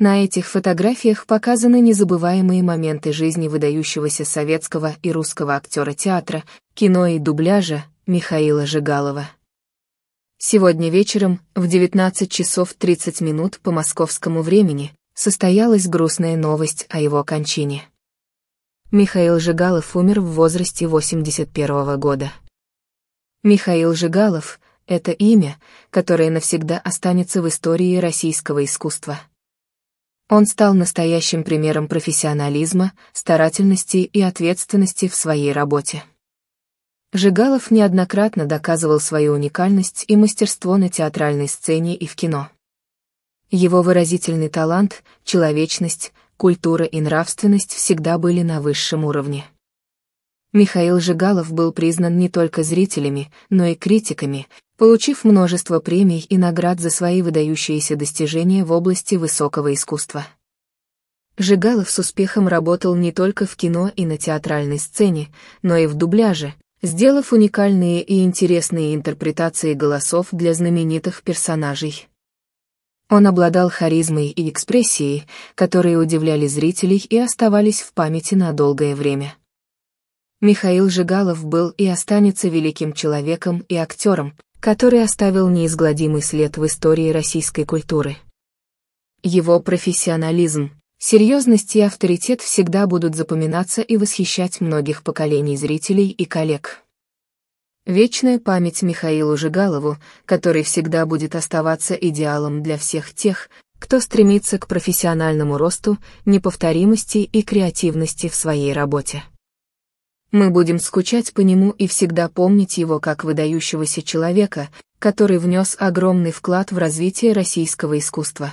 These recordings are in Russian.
На этих фотографиях показаны незабываемые моменты жизни выдающегося советского и русского актера театра, кино и дубляжа Михаила Жигалова. Сегодня вечером в 19 часов 30 минут по московскому времени состоялась грустная новость о его кончине. Михаил Жигалов умер в возрасте 81 года. Михаил Жигалов — это имя, которое навсегда останется в истории российского искусства. Он стал настоящим примером профессионализма, старательности и ответственности в своей работе. Жигалов неоднократно доказывал свою уникальность и мастерство на театральной сцене и в кино. Его выразительный талант, человечность, культура и нравственность всегда были на высшем уровне. Михаил Жигалов был признан не только зрителями, но и критиками, получив множество премий и наград за свои выдающиеся достижения в области высокого искусства. Жигалов с успехом работал не только в кино и на театральной сцене, но и в дубляже, сделав уникальные и интересные интерпретации голосов для знаменитых персонажей. Он обладал харизмой и экспрессией, которые удивляли зрителей и оставались в памяти на долгое время. Михаил Жигалов был и останется великим человеком и актером, который оставил неизгладимый след в истории российской культуры. Его профессионализм, серьезность и авторитет всегда будут запоминаться и восхищать многих поколений зрителей и коллег. Вечная память Михаилу Жигалову, который всегда будет оставаться идеалом для всех тех, кто стремится к профессиональному росту, неповторимости и креативности в своей работе. Мы будем скучать по нему и всегда помнить его как выдающегося человека, который внес огромный вклад в развитие российского искусства.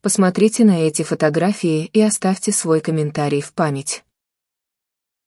Посмотрите на эти фотографии и оставьте свой комментарий в память.